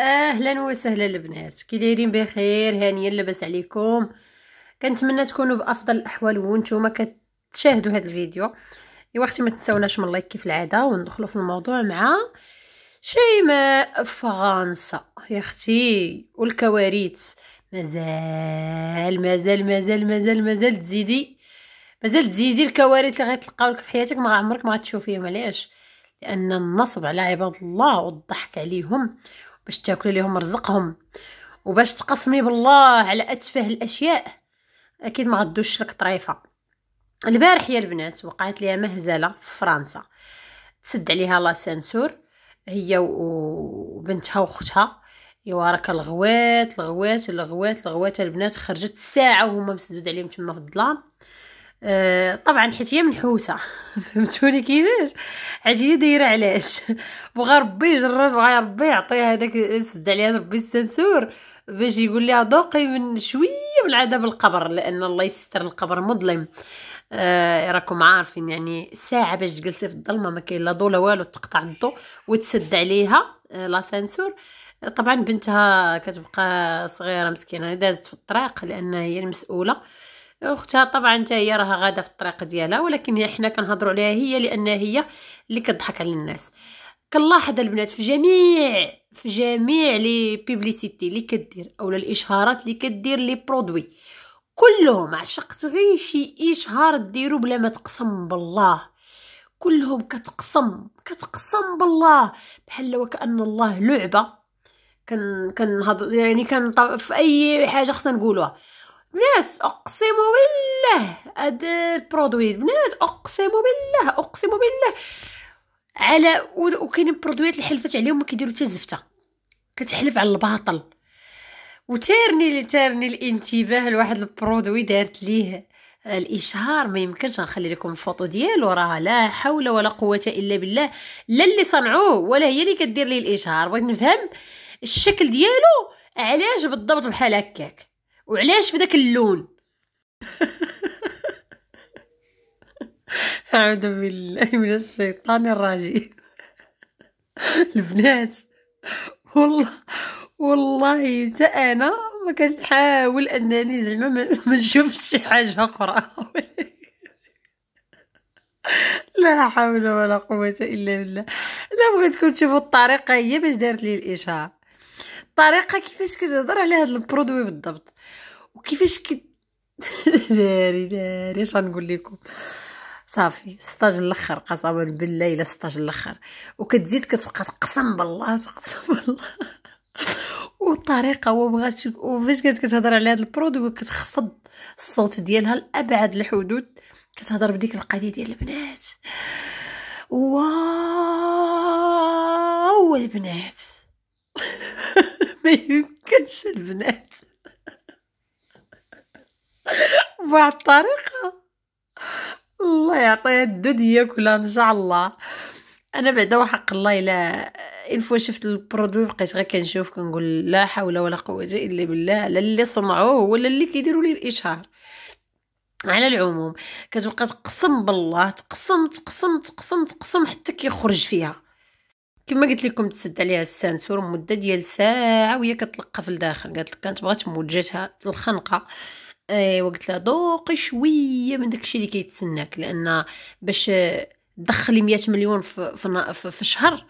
اهلا وسهلا البنات كي دايرين بخير هانيا لاباس عليكم كنتمنى تكونوا بافضل الاحوال وانتم كتشاهدوا هذا الفيديو ايوا اختي ما تنساوناش من لايك كيف العاده وندخلوا في الموضوع مع شيماء فرنسا يا اختي والكوارث مازال مازال مازال مازال مازال تزيدي مازال تزيدي الكوارث اللي غتلقاو لك في حياتك ما عمرك ما غتشوفيهم علاش لان النصب على عباد الله والضحك عليهم باش تاكلي ليهم رزقهم وباش تقسمي بالله على اتفه الاشياء اكيد ما غدوش لك طريفه البارح يا البنات وقعت ليها مهزله في فرنسا تسد عليها لا سانسور هي وبنتها واختها ايوا راك الغوات الغوات الغوات الغوات البنات خرجت ساعه وهما مسدود عليهم تما في الظلام آه، طبعا حيت هي منحوسه فهمتوني كيفاش حيت هي دايره علاش بغا ربي يجرب بغا ربي يعطيها هذاك سد عليها ربي السنسور باش يقول لها ذوقي من شويه من عذاب القبر لان الله يستر القبر مظلم آه راكم عارفين يعني ساعه باش تجلسي في الظلمه ما كاين لا ضو لا والو تقطع الضو وتسد عليها آه لاسانسور آه، طبعا بنتها كتبقى صغيره مسكينه دازت في الطريق لان هي المسؤوله اختها طبعا حتى هي راها غاده في الطريق ديالها ولكن حنا كنهضروا عليها هي لان هي اللي كتضحك على الناس كنلاحظ البنات في جميع في جميع لي بيبليسيتي اللي كدير اولا الاشهارات اللي كدير لي برودوي كلهم عشقت غير شي اشهار ديرو بلا ما تقسم بالله كلهم كتقسم كتقسم بالله بحال وكان الله لعبه كن كنهضر يعني كان في اي حاجه خصنا نقولوها بنات اقسم بالله هاد البرودوي بنات اقسم بالله اقسم بالله على وكاينين برودويات اللي حلفت عليهم ما كيديروا حتى زفته كتحلف على الباطل وتارني تارني الانتباه لواحد البرودوي دارت ليه آه، الاشهار ما يمكنش نخلي لكم الفوطو ديالو راه لا حول ولا قوه الا بالله لا اللي صنعوه ولا هي اللي كدير ليه الاشهار بغيت نفهم الشكل ديالو علاش بالضبط بحال هكاك وعلاش في ذاك اللون أعوذ بالله من الشيطان الرجيم البنات والله والله حتى انا ما كنحاول انني زعما ما نشوفش شي حاجه اخرى لا حول ولا قوه الا بالله لا بغيتكم تشوفوا الطريقه هي باش دارت لي الاشاره الطريقه كيفاش كتهضر على هذا البرودوي بالضبط وكيفاش كت ناري ناري اش غنقول لكم صافي ستاج الاخر قسما بالله الا ستاج الاخر وكتزيد كتبقى تقسم بالله تقسم بالله والطريقه وبغات وفاش كانت كتهضر على هذا البرودوي كتخفض الصوت ديالها لابعد الحدود كتهضر بديك القضيه ديال البنات واو البنات يمكنش البنات بواحد الطريقه الله يعطيها الدود ياكلها ان شاء الله انا بعدا وحق الله الا فوا شفت البرودوي بقيت غير كنشوف كنقول لا حول ولا قوه الا بالله على اللي صنعوه ولا اللي كيديروا لي الاشهار على العموم كتبقى تقسم بالله تقسم تقسم تقسم تقسم حتى كيخرج فيها كما قلت لكم تسد عليها السانسور مده ديال ساعه وهي كتلقى في الداخل قالت لك كانت بغات تموت جاتها الخنقه ايوا قلت لها ذوقي شويه من داكشي اللي كيتسناك لان باش دخلي 100 مليون في في, في, شهر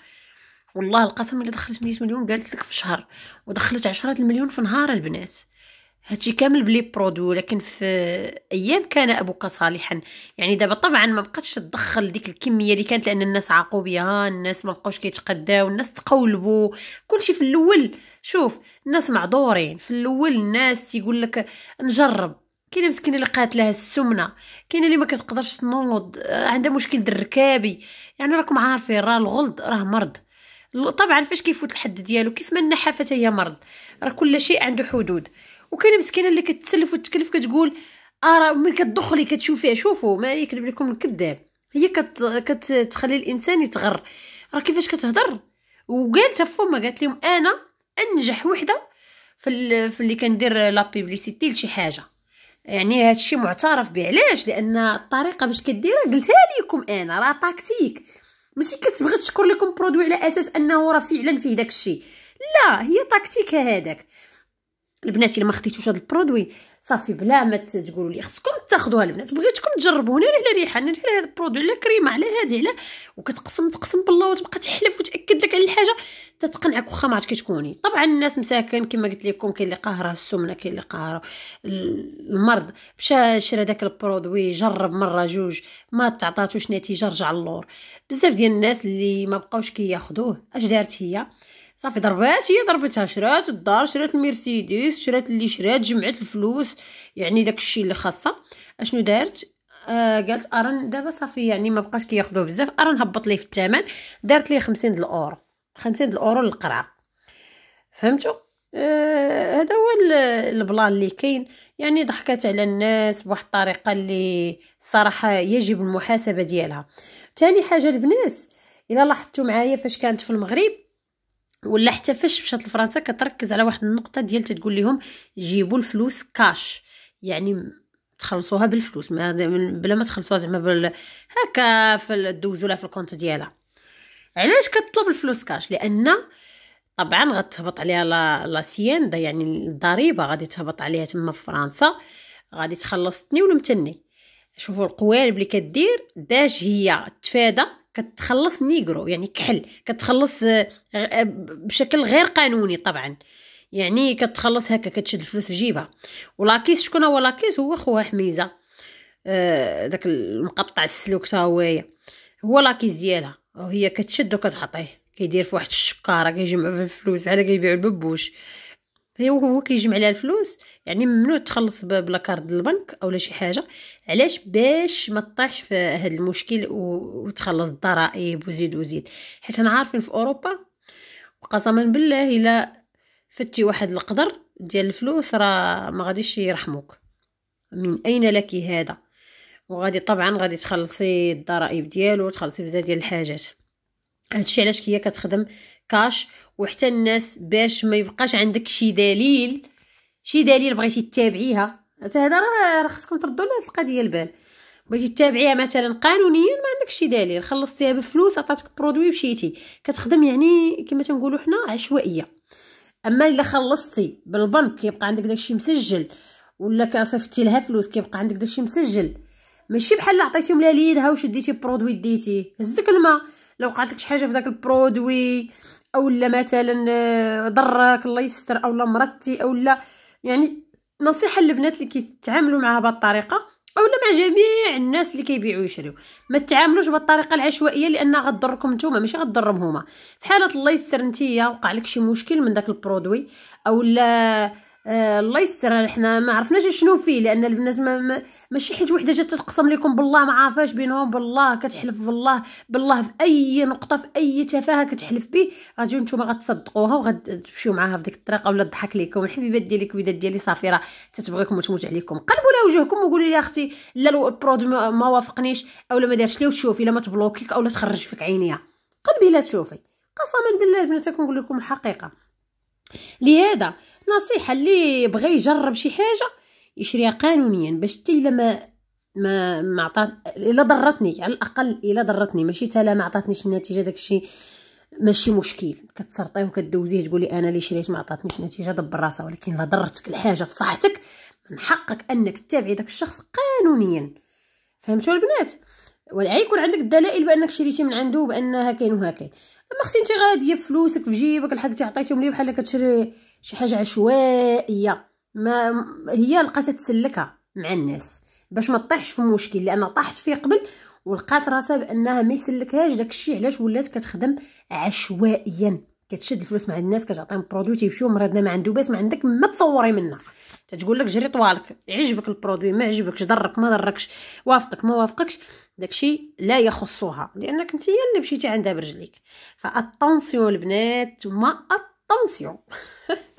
والله القسم اللي دخلت 100 مليون قالت لك في شهر ودخلت 10 مليون في نهار البنات هادشي كامل بلي برودوي ولكن في ايام كان ابوك صالحا يعني دابا طبعا ما بقاتش تدخل ديك الكميه اللي كانت لان الناس عاقوا بها الناس ما بقاوش كيتقداو الناس تقولبوا كلشي في الاول شوف الناس معذورين في الاول الناس تيقول لك نجرب كاينه مسكينه اللي لها السمنه كاينه اللي ما كتقدرش تنوض عندها مشكل الركابي يعني راكم عارفين راه الغلط راه مرض طبعا فاش كيفوت الحد ديالو كيف ما النحافه هي مرض راه كل شيء عنده حدود وكاينه مسكينه اللي كتسلف وتكلف كتقول ارا ملي كتدخلي كتشوفيه شوفوا ما يكذب لكم الكذاب هي كت... كتخلي الانسان يتغر راه كيفاش كتهضر وقالت فما قالت لهم انا انجح وحده في, اللي كندير لا بيبليسيتي لشي حاجه يعني هذا الشيء معترف به علاش لان الطريقه باش كديرها قلتها لكم انا راه تاكتيك ماشي كتبغي تشكر لكم برودوي على اساس انه راه فعلا فيه داك الشيء لا هي تكتيك هذاك البنات الا ما خديتوش هذا البرودوي صافي بلا ما تقولوا لي خصكم تاخذوها البنات بغيتكم تجربوا هنا على ريحه هنا على هذا البرودوي على كريمه على هذه على وكتقسم تقسم بالله وتبقى تحلف وتاكد لك على الحاجه تتقنعك واخا ما كتكوني طبعا الناس مساكن كما قلت لكم كاين اللي قاهره السمنه كاين اللي قاهره المرض مشى شرا داك البرودوي جرب مره جوج ما تعطاتوش نتيجه رجع اللور بزاف ديال الناس اللي ما بقاوش كياخذوه اش دارت هي صافي ضربات هي ضربتها شرات الدار شرات المرسيدس شرات اللي شرات جمعت الفلوس يعني داكشي اللي خاصه اشنو دارت آه قالت ارن دابا صافي يعني ما بقاش كياخذوه بزاف ارن هبط ليه في الثمن دارت ليه 50 الاورو 50 الاورو للقرعه فهمتوا آه، هذا آه هو البلان اللي كاين يعني ضحكات على الناس بواحد الطريقه اللي الصراحه يجب المحاسبه ديالها ثاني حاجه البنات الا لاحظتوا معايا فاش كانت في المغرب ولا حتى فاش مشات لفرنسا كتركز على واحد النقطه ديال تتقول لهم جيبوا الفلوس كاش يعني تخلصوها بالفلوس ما بلا ما تخلصوها زعما بال هكا في دوزو في الكونت ديالها علاش كتطلب الفلوس كاش لان طبعا غتهبط عليها لا لاسيندا يعني الضريبه غادي تهبط عليها تما في فرنسا غادي تخلصتني ولا متني شوفوا القوالب اللي كدير داش هي تفادى كتخلص نيغرو يعني كحل كتخلص آه، آه، بشكل غير قانوني طبعا يعني كتخلص هكا كتشد الفلوس في جيبها ولاكيس شكون هو لاكيس هو خوها حميزه آه داك المقطع السلوك تا هويا هو لاكيس ديالها وهي كتشد وكتعطيه كيدير في واحد الشكاره كيجمع في الفلوس بحال كيبيعو الببوش هي هو كيجمع لها الفلوس يعني ممنوع تخلص بلا كارد البنك اولا شي حاجه علاش باش ما طيحش في هذا المشكل وتخلص الضرائب وزيد وزيد حيت انا عارفين في اوروبا وقسما بالله الا فتي واحد القدر ديال الفلوس راه ما غاديش يرحموك من اين لك هذا وغادي طبعا غادي تخلصي الضرائب ديالو وتخلصي بزاف ديال الحاجات هادشي علاش هي كتخدم كاش وحتى الناس باش ما يبقاش عندك شي دليل شي دليل بغيتي تتابعيها حتى هذا راه خصكم تردوا لهاد القضيه البال بغيتي تتابعيها مثلا قانونيا ما عندك شي دليل خلصتيها بفلوس عطاتك برودوي مشيتي كتخدم يعني كما تنقولوا حنا عشوائيه اما الا خلصتي بالبنك كيبقى عندك داكشي مسجل ولا كصيفطتي لها فلوس كيبقى عندك داكشي مسجل ماشي بحال عطيتيهم لها ليدها وشديتي برودوي ديتيه هزك الماء لو وقعت لك شي حاجه في داك البرودوي او لا مثلا ضرك آه، الله يستر او لا مرتي او لا يعني نصيحه للبنات اللي كيتعاملوا معها بهذه الطريقه او لا مع جميع الناس اللي كيبيعوا ويشريو ما تتعاملوش بالطريقه العشوائيه لانها غتضركم نتوما ماشي غتضرهم هما في حاله الله يستر انت وقع لك شي مشكل من داك البرودوي او لا آه، الله يستر حنا ما عرفناش شنو فيه لان البنات ما ماشي حيت وحده جات تقسم لكم بالله ما عارفاش بينهم بالله كتحلف بالله بالله في اي نقطه في اي تفاهه كتحلف به غتجيو نتوما غتصدقوها وغتمشيو معاها في ديك الطريقه ولا تضحك لكم الحبيبات ديالي الكبيدات ديالي صافيره تتبغيكم وتموت عليكم قلبوا لها وجهكم وقولوا لي اختي لا البرود ما وافقنيش اولا ما دارش لي وتشوفي لا ما تبلوكيك اولا تخرج فيك عينيها قلبي لا تشوفي قسما بالله البنات كنقول لكم الحقيقه لهذا نصيحه اللي بغى يجرب شي حاجه يشريها قانونيا باش حتى الا ما ما ما عطات الا ضرتني على الاقل الا ضرتني ماشي حتى ما عطاتنيش النتيجه داكشي ماشي مشكل كتسرطيه وكدوزيه تقولي انا اللي شريت ما عطاتنيش نتيجه دبر راسها ولكن الا ضرتك الحاجه في صحتك من حقك انك تتابعي داك الشخص قانونيا فهمتوا البنات يكون عندك الدلائل بانك شريتي من عنده بان هكاين وهكاين اما اختي انت غاديه فلوسك في جيبك الحق اللي عطيتهم ليه بحال كتشري شي حاجه عشوائيه ما هي لقاتها تسلكها مع الناس باش ما طيحش في مشكل لان طاحت فيه قبل ولقات راسها بانها ما يسلكهاش داكشي علاش ولات كتخدم عشوائيا كتشد الفلوس مع الناس كتعطيهم برودوي تيمشيو مرضنا ما عنده باس ما عندك ما تصوري منها تتقول لك جري طوالك عجبك البرودوي ما عجبكش ضرك ما ضركش وافقك ما وافقكش داكشي لا يخصها لانك انت هي اللي مشيتي عندها برجليك فالطونسيون البنات ما الطونسيون